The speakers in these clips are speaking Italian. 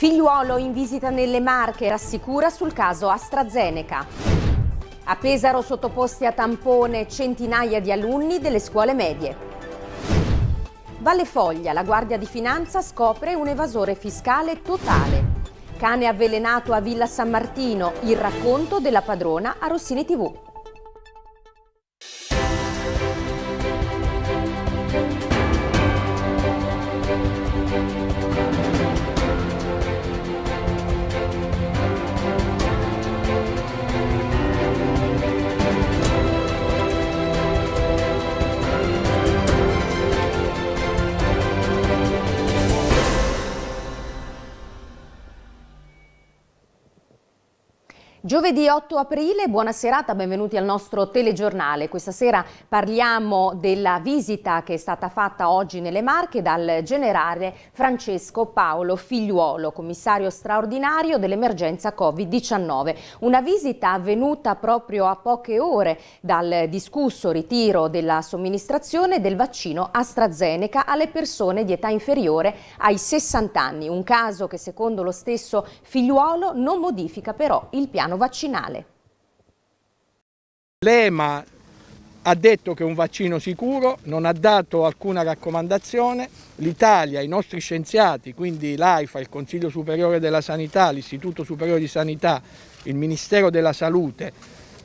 Figliuolo in visita nelle Marche rassicura sul caso AstraZeneca. A Pesaro sottoposti a tampone centinaia di alunni delle scuole medie. Valle Foglia, la Guardia di Finanza scopre un evasore fiscale totale. Cane avvelenato a Villa San Martino, il racconto della padrona a Rossini TV. Giovedì 8 aprile, buona serata, benvenuti al nostro telegiornale. Questa sera parliamo della visita che è stata fatta oggi nelle Marche dal generale Francesco Paolo Figliuolo, commissario straordinario dell'emergenza Covid-19. Una visita avvenuta proprio a poche ore dal discusso ritiro della somministrazione del vaccino AstraZeneca alle persone di età inferiore ai 60 anni. Un caso che secondo lo stesso Figliuolo non modifica però il piano vaccinale. L'EMA ha detto che è un vaccino sicuro, non ha dato alcuna raccomandazione, l'Italia, i nostri scienziati, quindi l'AIFA, il Consiglio Superiore della Sanità, l'Istituto Superiore di Sanità, il Ministero della Salute,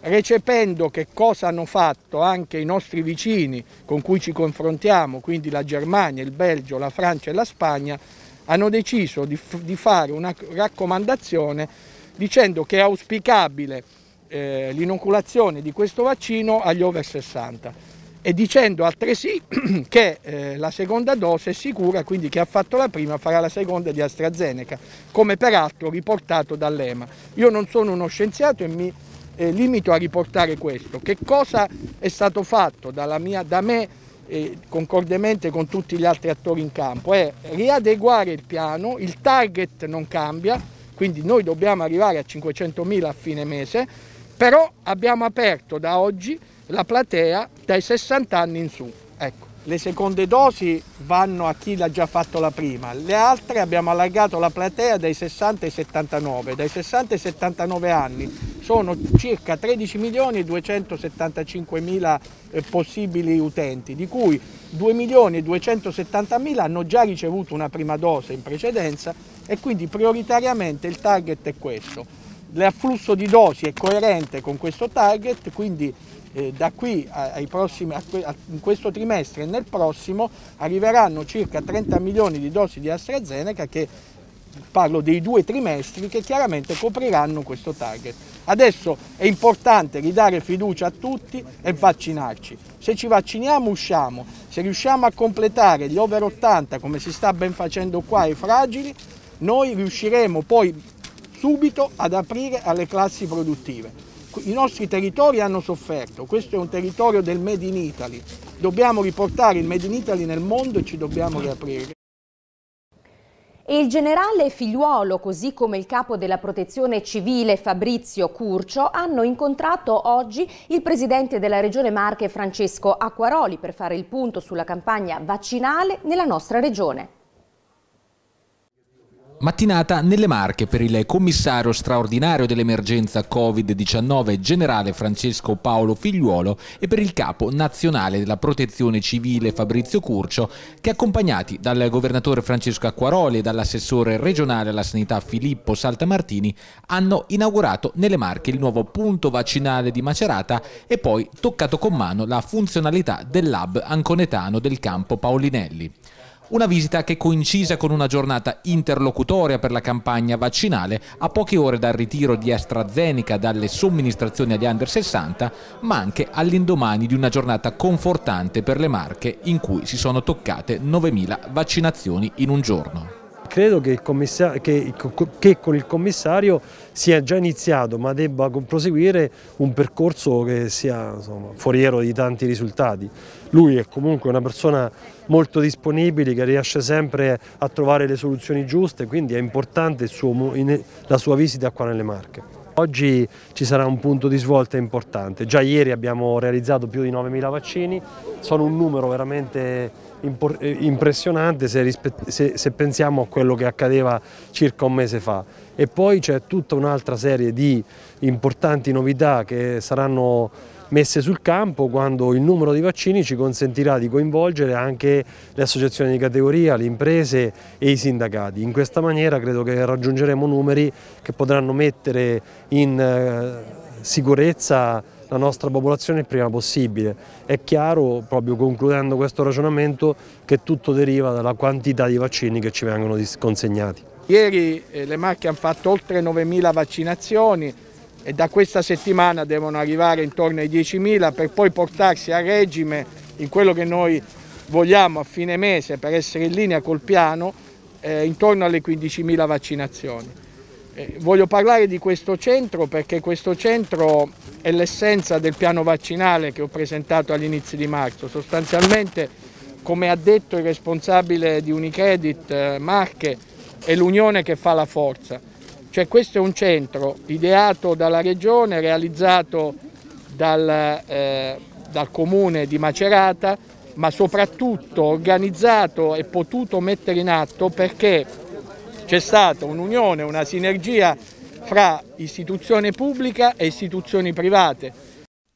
recependo che cosa hanno fatto anche i nostri vicini con cui ci confrontiamo, quindi la Germania, il Belgio, la Francia e la Spagna, hanno deciso di, di fare una raccomandazione dicendo che è auspicabile eh, l'inoculazione di questo vaccino agli over 60 e dicendo altresì che eh, la seconda dose è sicura, quindi chi ha fatto la prima farà la seconda di AstraZeneca, come peraltro riportato dall'EMA. Io non sono uno scienziato e mi eh, limito a riportare questo. Che cosa è stato fatto mia, da me eh, concordemente con tutti gli altri attori in campo? È riadeguare il piano, il target non cambia, quindi noi dobbiamo arrivare a 500.000 a fine mese, però abbiamo aperto da oggi la platea dai 60 anni in su. Ecco. Le seconde dosi vanno a chi l'ha già fatto la prima, le altre abbiamo allargato la platea dai 60 ai 79, dai 60 ai 79 anni sono circa 13.275.000 eh, possibili utenti, di cui 2.270.000 hanno già ricevuto una prima dose in precedenza e quindi prioritariamente il target è questo. L'afflusso di dosi è coerente con questo target, quindi eh, da qui ai prossimi, a, a, in questo trimestre e nel prossimo arriveranno circa 30 milioni di dosi di AstraZeneca che parlo dei due trimestri che chiaramente copriranno questo target. Adesso è importante ridare fiducia a tutti e vaccinarci. Se ci vacciniamo usciamo, se riusciamo a completare gli over 80 come si sta ben facendo qua ai fragili, noi riusciremo poi subito ad aprire alle classi produttive. I nostri territori hanno sofferto, questo è un territorio del Made in Italy, dobbiamo riportare il Made in Italy nel mondo e ci dobbiamo riaprire. E il generale Figliuolo, così come il capo della protezione civile Fabrizio Curcio, hanno incontrato oggi il presidente della regione Marche Francesco Acquaroli per fare il punto sulla campagna vaccinale nella nostra regione mattinata nelle Marche per il commissario straordinario dell'emergenza Covid-19 generale Francesco Paolo Figliuolo e per il capo nazionale della protezione civile Fabrizio Curcio che accompagnati dal governatore Francesco Acquaroli e dall'assessore regionale alla sanità Filippo Saltamartini hanno inaugurato nelle Marche il nuovo punto vaccinale di Macerata e poi toccato con mano la funzionalità del lab anconetano del campo Paolinelli. Una visita che coincisa con una giornata interlocutoria per la campagna vaccinale a poche ore dal ritiro di AstraZeneca dalle somministrazioni agli under 60, ma anche all'indomani di una giornata confortante per le marche in cui si sono toccate 9.000 vaccinazioni in un giorno credo che, che, che, con il commissario sia già iniziato ma debba proseguire un percorso che sia insomma, foriero di tanti risultati. Lui è comunque una persona molto disponibile che riesce sempre a trovare le soluzioni giuste quindi è importante suo, la sua visita qua nelle Marche. Oggi ci sarà un punto di svolta importante, già ieri abbiamo realizzato più di 9.000 vaccini, sono un numero veramente eh, impressionante se, se, se, pensiamo a quello che accadeva circa un mese fa e poi c'è tutta un'altra serie di importanti novità che saranno messe sul campo quando il numero di vaccini ci consentirà di coinvolgere anche le associazioni di categoria, le imprese e i sindacati. In questa maniera credo che raggiungeremo numeri che potranno mettere in eh, sicurezza la nostra popolazione il prima possibile. È chiaro, proprio concludendo questo ragionamento, che tutto deriva dalla quantità di vaccini che ci vengono consegnati. Ieri eh, le macchie hanno fatto oltre 9.000 vaccinazioni, e da questa settimana devono arrivare intorno ai 10.000 per poi portarsi a regime in quello che noi vogliamo a fine mese per essere in linea col piano eh, intorno alle 15.000 vaccinazioni. Eh, voglio parlare di questo centro perché questo centro è l'essenza del piano vaccinale che ho presentato all'inizio di marzo. Sostanzialmente, come ha detto il responsabile di Unicredit eh, Marche, è l'unione che fa la forza cioè questo è un centro ideato dalla Regione, realizzato dal, eh, dal Comune di Macerata, ma soprattutto organizzato e potuto mettere in atto perché c'è stata un'unione, una sinergia fra istituzione pubblica e istituzioni private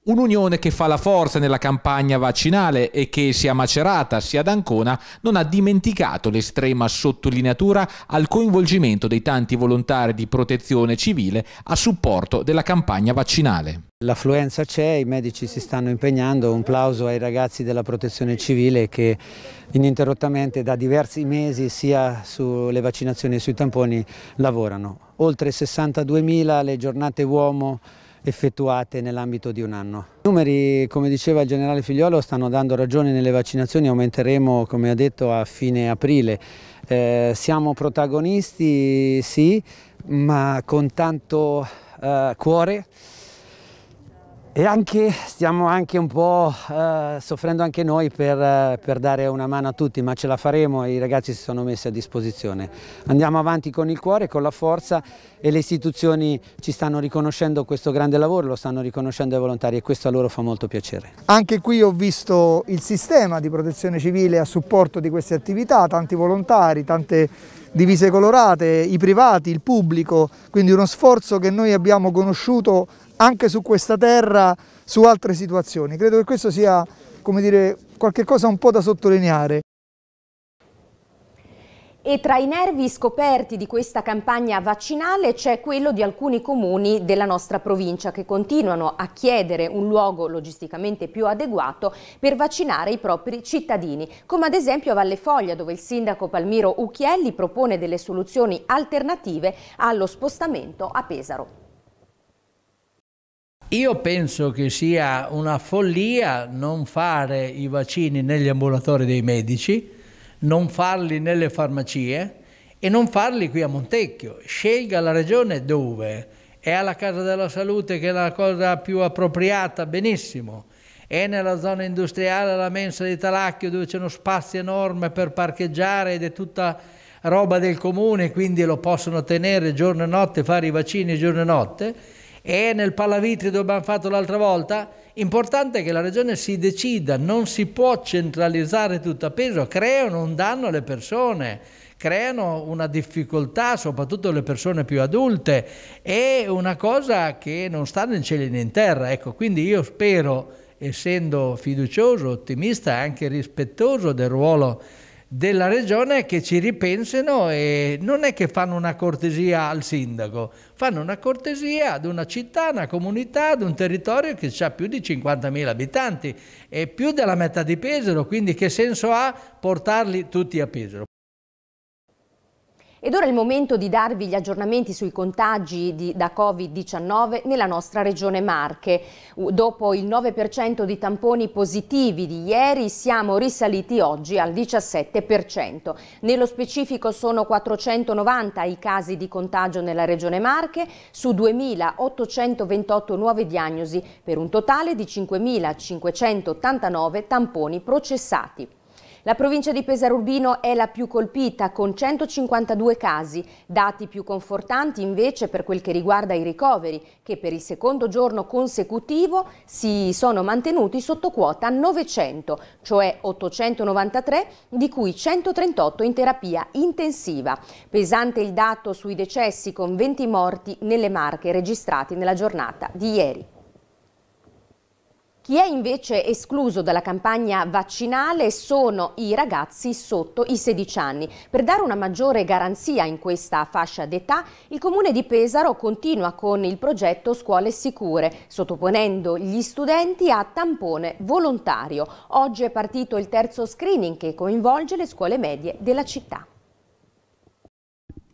Un'unione che fa la forza nella campagna vaccinale e che sia Macerata sia ad Ancona non ha dimenticato l'estrema sottolineatura al coinvolgimento dei tanti volontari di protezione civile a supporto della campagna vaccinale. L'affluenza c'è, i medici si stanno impegnando, un plauso ai ragazzi della protezione civile che ininterrottamente da diversi mesi sia sulle vaccinazioni che sui tamponi lavorano. Oltre 62.000 le giornate uomo effettuate nell'ambito di un anno. I numeri, come diceva il generale Figliolo, stanno dando ragione nelle vaccinazioni, aumenteremo, come ha detto, a fine aprile. Eh, siamo protagonisti, sì, ma con tanto eh, cuore e anche, stiamo anche un po' eh, soffrendo anche noi per, eh, per, dare una mano a tutti, ma ce la faremo e i ragazzi si sono messi a disposizione. Andiamo avanti con il cuore, con la forza e le istituzioni ci stanno riconoscendo questo grande lavoro, lo stanno riconoscendo i volontari e questo a loro fa molto piacere. Anche qui ho visto il sistema di protezione civile a supporto di queste attività, tanti volontari, tante divise colorate, i privati, il pubblico, quindi uno sforzo che noi abbiamo conosciuto anche su questa terra, su altre situazioni. Credo che questo sia, come dire, qualche cosa un po' da sottolineare. E tra i nervi scoperti di questa campagna vaccinale c'è quello di alcuni comuni della nostra provincia che continuano a chiedere un luogo logisticamente più adeguato per vaccinare i propri cittadini, come ad esempio a Valle Foglia dove il sindaco Palmiro Ucchielli propone delle soluzioni alternative allo spostamento a Pesaro. Io penso che sia una follia non fare i vaccini negli ambulatori dei medici, non farli nelle farmacie e non farli qui a Montecchio. Scelga la regione dove è alla Casa della Salute che è la cosa più appropriata, benissimo. È nella zona industriale alla mensa di Talacchio dove c'è uno spazio enorme per parcheggiare ed è tutta roba del comune, quindi lo possono tenere giorno e notte, fare i vaccini giorno e notte e nel dove abbiamo fatto l'altra volta, importante è che la regione si decida, non si può centralizzare tutto a peso, creano un danno alle persone, creano una difficoltà, soprattutto alle persone più adulte, è una cosa che non sta né in cielo né in terra. Ecco, quindi io spero, essendo fiducioso, ottimista e anche rispettoso del ruolo della regione che ci ripensino e non è che fanno una cortesia al sindaco, fanno una cortesia ad una città, una comunità, ad un territorio che ha più di 50.000 abitanti e più della metà di Pesaro, quindi che senso ha portarli tutti a Pesaro? Ed ora è il momento di darvi gli aggiornamenti sui contagi di, da Covid-19 nella nostra regione Marche. Dopo il 9% di tamponi positivi di ieri siamo risaliti oggi al 17%. Nello specifico sono 490 i casi di contagio nella regione Marche su 2.828 nuove diagnosi per un totale di 5.589 tamponi processati. La provincia di Pesarurbino è la più colpita con 152 casi, dati più confortanti invece per quel che riguarda i ricoveri che per il secondo giorno consecutivo si sono mantenuti sotto quota 900, cioè 893 di cui 138 in terapia intensiva. Pesante il dato sui decessi con 20 morti nelle Marche registrati nella giornata di ieri. Chi è invece escluso dalla campagna vaccinale sono i ragazzi sotto i 16 anni. Per dare una maggiore garanzia in questa fascia d'età, il Comune di Pesaro continua con il progetto Scuole Sicure, sottoponendo gli studenti a tampone volontario. Oggi è partito il terzo screening che coinvolge le scuole medie della città.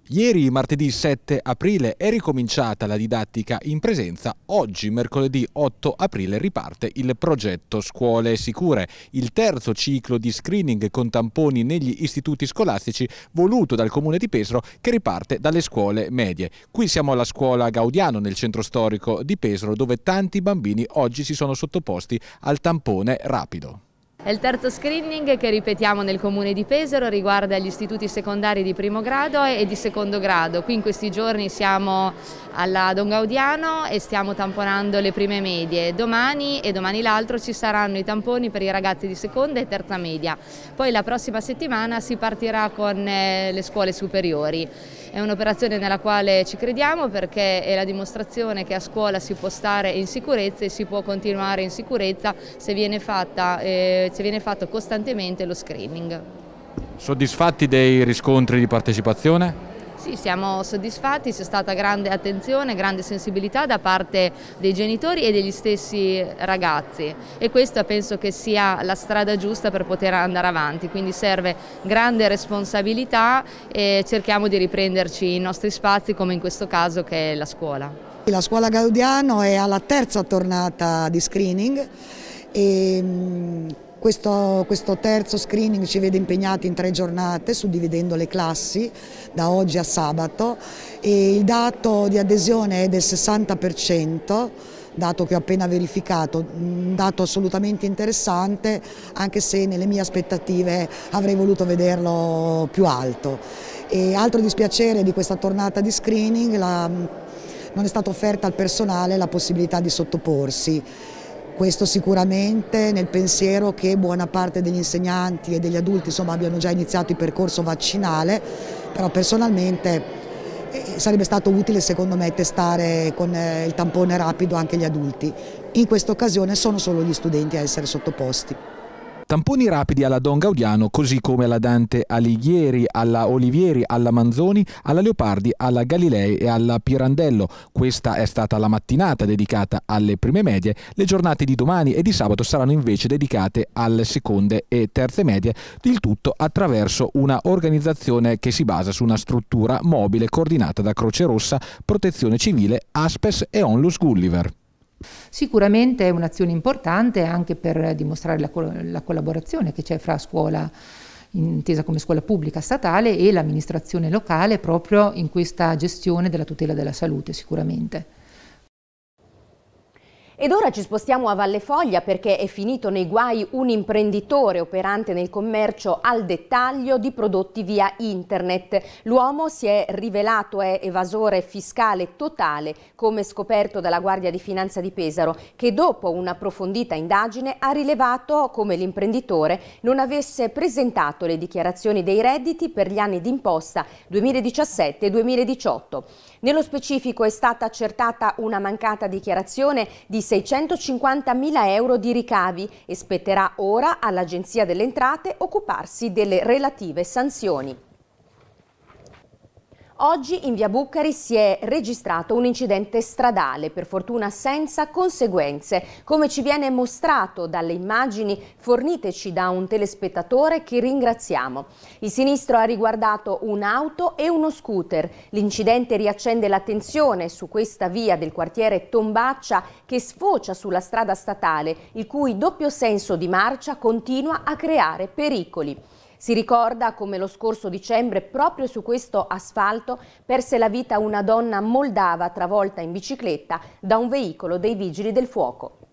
Ieri, martedì 7 aprile, è ricominciata la didattica in presenza. Oggi, mercoledì 8 aprile, riparte il progetto Scuole Sicure, il terzo ciclo di screening con tamponi negli istituti scolastici voluto dal comune di Pesaro che riparte dalle scuole medie. Qui siamo alla scuola Gaudiano nel centro storico di Pesaro dove tanti bambini oggi si sono sottoposti al tampone rapido. È Il terzo screening che ripetiamo nel comune di Pesaro riguarda gli istituti secondari di primo grado e di secondo grado. Qui in questi giorni siamo alla Don Gaudiano e stiamo tamponando le prime medie. Domani e domani l'altro ci saranno i tamponi per i ragazzi di seconda e terza media. Poi la prossima settimana si partirà con eh, le scuole superiori. È un'operazione nella quale ci crediamo perché è la dimostrazione che a scuola si può stare in sicurezza e si può continuare in sicurezza se viene, fatta, eh, se viene fatto costantemente lo screening. Soddisfatti dei riscontri di partecipazione? Sì, siamo soddisfatti, c'è stata grande attenzione, grande sensibilità da parte dei genitori e degli stessi ragazzi e questa penso che sia la strada giusta per poter andare avanti, quindi serve grande responsabilità e cerchiamo di riprenderci i nostri spazi come in questo caso che è la scuola. La scuola Gaudiano è alla terza tornata di screening e questo, questo, terzo screening ci vede impegnati in tre giornate suddividendo le classi da oggi a sabato e il dato di adesione è del 60% dato che ho appena verificato, un dato assolutamente interessante anche se nelle mie aspettative avrei voluto vederlo più alto. E altro dispiacere di questa tornata di screening, la, non è stata offerta al personale la possibilità di sottoporsi questo sicuramente nel pensiero che buona parte degli insegnanti e degli adulti insomma, abbiano già iniziato il percorso vaccinale, però personalmente eh, sarebbe stato utile secondo me testare con eh, il tampone rapido anche gli adulti. In questa occasione sono solo gli studenti a essere sottoposti. Tamponi rapidi alla Don Gaudiano, così come alla Dante Alighieri, alla Olivieri, alla Manzoni, alla Leopardi, alla Galilei e alla Pirandello. Questa è stata la mattinata dedicata alle prime medie. Le giornate di domani e di sabato saranno invece dedicate alle seconde e terze medie, il tutto attraverso una organizzazione che si basa su una struttura mobile coordinata da Croce Rossa, Protezione Civile, Aspes e Onlus Gulliver. Sicuramente è un'azione importante anche per dimostrare la, la collaborazione che c'è fra scuola intesa come scuola pubblica statale e l'amministrazione locale proprio in questa gestione della tutela della salute sicuramente. Ed ora ci spostiamo a Valle Foglia perché è finito nei guai un imprenditore operante nel commercio al dettaglio di prodotti via internet. L'uomo si è rivelato è evasore fiscale totale, come scoperto dalla Guardia di Finanza di Pesaro, che dopo un'approfondita indagine ha rilevato come l'imprenditore non avesse presentato le dichiarazioni dei redditi per gli anni d'imposta 2017 e 2018. Nello specifico è stata accertata una mancata dichiarazione di 650.000 euro di ricavi e spetterà ora all'Agenzia delle Entrate occuparsi delle relative sanzioni. Oggi in via Bucari si è registrato un incidente stradale, per fortuna senza conseguenze, come ci viene mostrato dalle immagini forniteci da un telespettatore che ringraziamo. Il sinistro ha riguardato un'auto e uno scooter. L'incidente riaccende l'attenzione su questa via del quartiere Tombaccia che sfocia sulla strada statale, il cui doppio senso di marcia continua a creare pericoli. Si ricorda come lo scorso dicembre proprio su questo asfalto perse la vita una donna moldava travolta in bicicletta da un veicolo dei vigili del fuoco.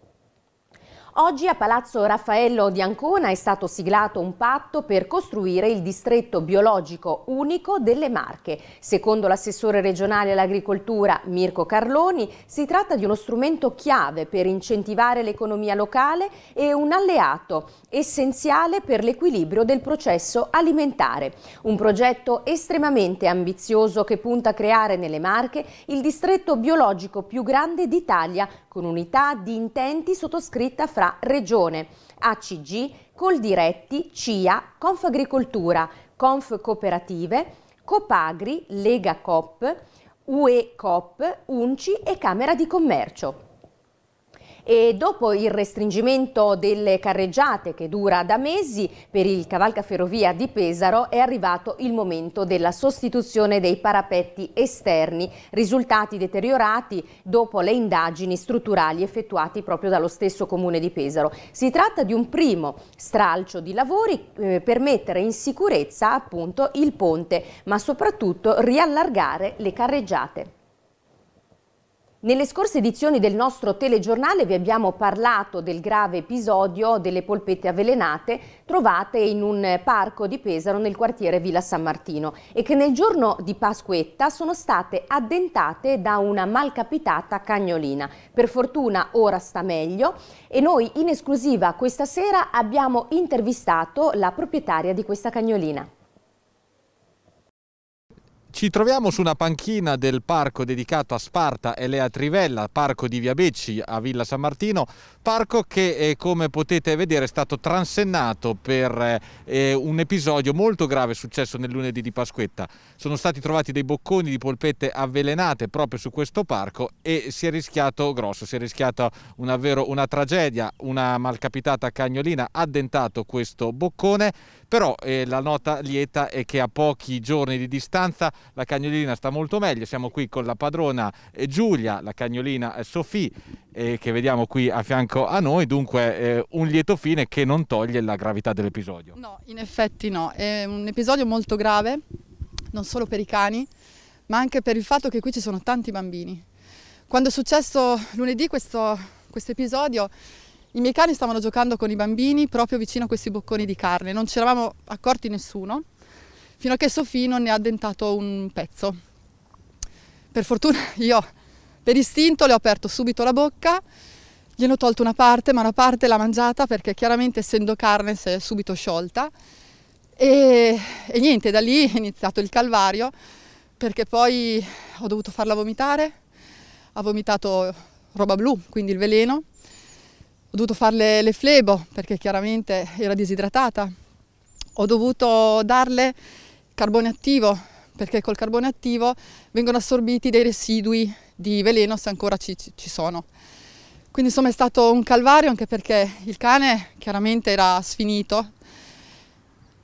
Oggi a Palazzo Raffaello di Ancona è stato siglato un patto per costruire il distretto biologico unico delle Marche. Secondo l'assessore regionale all'agricoltura Mirko Carloni si tratta di uno strumento chiave per incentivare l'economia locale e un alleato essenziale per l'equilibrio del processo alimentare. Un progetto estremamente ambizioso che punta a creare nelle Marche il distretto biologico più grande d'Italia con unità di intenti sottoscritta fra Regione, ACG, Coldiretti, CIA, Confagricoltura, Confcooperative, Copagri, Lega Cop, UE Cop, UNCI e Camera di Commercio. E dopo il restringimento delle carreggiate che dura da mesi per il cavalcaferrovia di Pesaro è arrivato il momento della sostituzione dei parapetti esterni, risultati deteriorati dopo le indagini strutturali effettuate proprio dallo stesso comune di Pesaro. Si tratta di un primo stralcio di lavori eh, per mettere in sicurezza appunto il ponte, ma soprattutto riallargare le carreggiate. Nelle scorse edizioni del nostro telegiornale vi abbiamo parlato del grave episodio delle polpette avvelenate trovate in un parco di Pesaro nel quartiere Villa San Martino e che nel giorno di Pasquetta sono state addentate da una malcapitata cagnolina. Per fortuna ora sta meglio e noi in esclusiva questa sera abbiamo intervistato la proprietaria di questa cagnolina. Ci troviamo su una panchina del parco dedicato a Sparta e Lea Trivella, parco di Via Becci a Villa San Martino, parco che eh, come potete vedere è stato transennato per eh, eh, un episodio molto grave successo nel lunedì di Pasquetta. Sono stati trovati dei bocconi di polpette avvelenate proprio su questo parco e si è rischiato grosso, si è rischiata una, una tragedia, una malcapitata cagnolina ha addentato questo boccone però eh, la nota lieta è che a pochi giorni di distanza la cagnolina sta molto meglio, siamo qui con la padrona eh, Giulia, la cagnolina eh, Sofì eh, che vediamo qui a fianco a noi, dunque eh, un lieto fine che non toglie la gravità dell'episodio. No, in effetti no, è un episodio molto grave, non solo per i cani, ma anche per il fatto che qui ci sono tanti bambini. Quando è successo lunedì questo quest episodio i miei cani stavano giocando con i bambini proprio vicino a questi bocconi di carne, non ci eravamo accorti nessuno, fino a che Sofì non ne ha addentato un pezzo. Per fortuna io per istinto le ho aperto subito la bocca, gliene ho tolto una parte, ma una parte l'ha mangiata perché chiaramente essendo carne si è subito sciolta. E, e niente, da lì è iniziato il calvario perché poi ho dovuto farla vomitare, ha vomitato roba blu, quindi il veleno, ho dovuto farle le flebo perché chiaramente era disidratata. Ho dovuto darle carbone attivo perché col carbone attivo vengono assorbiti dei residui di veleno se ancora ci, ci sono. Quindi insomma è stato un calvario anche perché il cane chiaramente era sfinito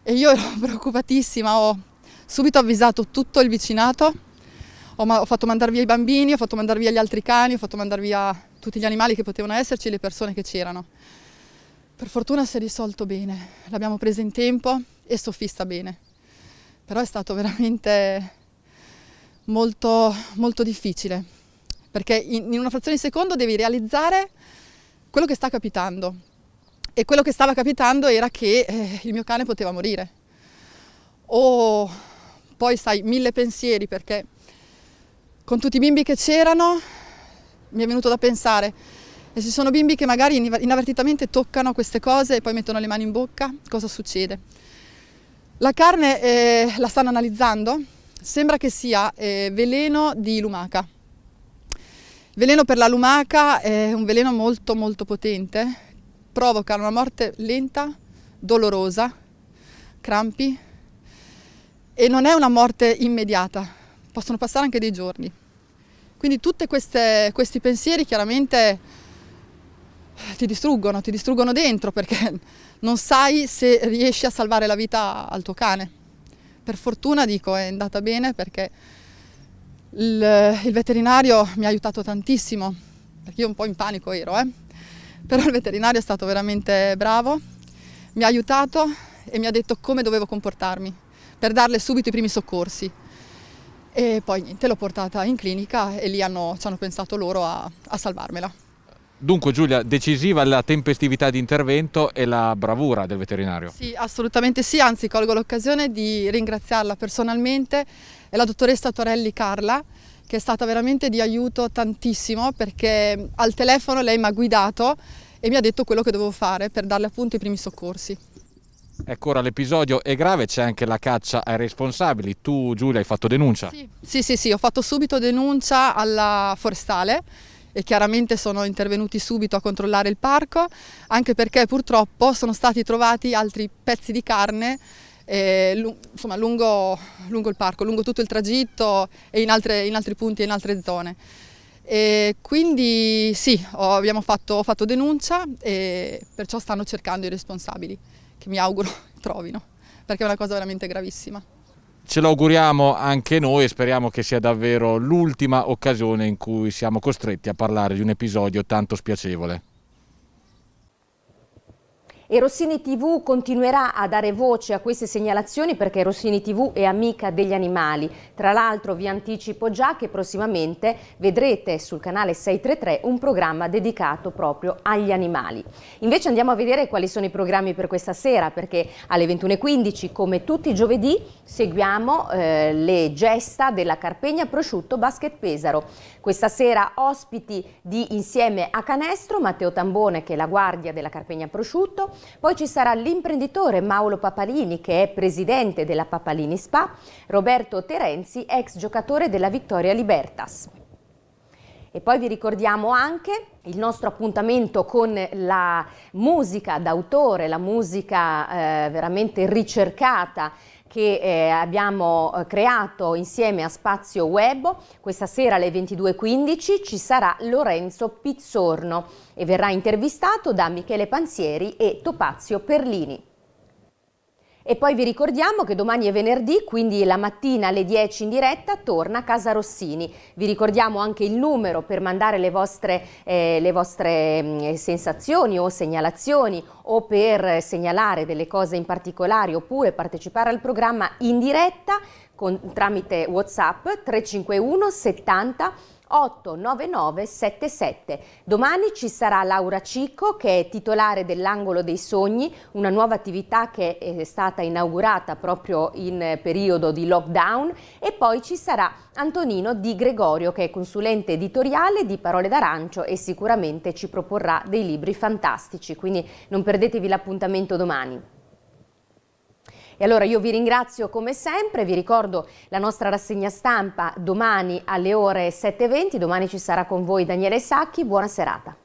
e io ero preoccupatissima, ho subito avvisato tutto il vicinato, ho, ho fatto mandare via i bambini, ho fatto mandare via gli altri cani, ho fatto mandare via tutti gli animali che potevano esserci e le persone che c'erano. Per fortuna si è risolto bene, l'abbiamo presa in tempo e soffista bene, però è stato veramente molto, molto difficile, perché in, una frazione di secondo devi realizzare quello che sta capitando e quello che stava capitando era che eh, il mio cane poteva morire. O poi sai, mille pensieri perché con tutti i bimbi che c'erano mi è venuto da pensare. E ci sono bimbi che magari inavvertitamente toccano queste cose e poi mettono le mani in bocca, cosa succede? La carne eh, la stanno analizzando, sembra che sia eh, veleno di lumaca. Veleno per la lumaca è un veleno molto molto potente, provoca una morte lenta, dolorosa, crampi e non è una morte immediata, possono passare anche dei giorni. Quindi tutti questi pensieri chiaramente ti distruggono, ti distruggono dentro perché non sai se riesci a salvare la vita al tuo cane. Per fortuna dico è andata bene perché il, il veterinario mi ha aiutato tantissimo, perché io un po' in panico ero, eh? però il veterinario è stato veramente bravo, mi ha aiutato e mi ha detto come dovevo comportarmi per darle subito i primi soccorsi. E poi niente, l'ho portata in clinica e lì hanno, ci hanno pensato loro a, a salvarmela. Dunque Giulia, decisiva la tempestività di intervento e la bravura del veterinario. Sì, assolutamente sì, anzi colgo l'occasione di ringraziarla personalmente e la dottoressa Torelli Carla che è stata veramente di aiuto tantissimo perché al telefono lei mi ha guidato e mi ha detto quello che dovevo fare per darle appunto i primi soccorsi. Ecco, ora l'episodio è grave, c'è anche la caccia ai responsabili. Tu Giulia hai fatto denuncia? Sì, sì, sì, sì ho fatto subito denuncia alla forestale e chiaramente sono intervenuti subito a controllare il parco, anche perché purtroppo sono stati trovati altri pezzi di carne eh, insomma, lungo, lungo, il parco, lungo tutto il tragitto e in, altre, in altri punti e in altre zone. E quindi sì, ho, fatto, ho fatto denuncia e perciò stanno cercando i responsabili che mi auguro trovino, perché è una cosa veramente gravissima. Ce l'auguriamo anche noi e speriamo che sia davvero l'ultima occasione in cui siamo costretti a parlare di un episodio tanto spiacevole. E Rossini TV continuerà a dare voce a queste segnalazioni perché Rossini TV è amica degli animali. Tra l'altro vi anticipo già che prossimamente vedrete sul canale 633 un programma dedicato proprio agli animali. Invece andiamo a vedere quali sono i programmi per questa sera perché alle 21.15 come tutti i giovedì seguiamo eh, le gesta della Carpegna Prosciutto Basket Pesaro. Questa sera ospiti di Insieme a Canestro Matteo Tambone che è la guardia della Carpegna Prosciutto poi ci sarà l'imprenditore Mauro Papalini che è presidente della Papalini Spa, Roberto Terenzi ex giocatore della Vittoria Libertas. E poi vi ricordiamo anche il nostro appuntamento con la musica d'autore, la musica eh, veramente ricercata che eh, abbiamo eh, creato insieme a Spazio Web. Questa sera alle 22.15 ci sarà Lorenzo Pizzorno e verrà intervistato da Michele Panzieri e Topazio Perlini. E poi vi ricordiamo che domani è venerdì, quindi la mattina alle 10 in diretta torna a Casa Rossini. Vi ricordiamo anche il numero per mandare le vostre, eh, le vostre mh, mm, sensazioni o segnalazioni o per segnalare delle cose in particolare oppure partecipare al programma in diretta con, tramite Whatsapp 351 70 89977. Domani ci sarà Laura Cicco che è titolare dell'Angolo dei Sogni, una nuova attività che è stata inaugurata proprio in eh, periodo di lockdown e poi ci sarà Antonino Di Gregorio che è consulente editoriale di Parole d'Arancio e sicuramente ci proporrà dei libri fantastici, quindi non perdetevi l'appuntamento domani. E allora io vi ringrazio come sempre, vi ricordo la nostra rassegna stampa domani alle ore 7.20, domani ci sarà con voi Daniele Sacchi, buona serata.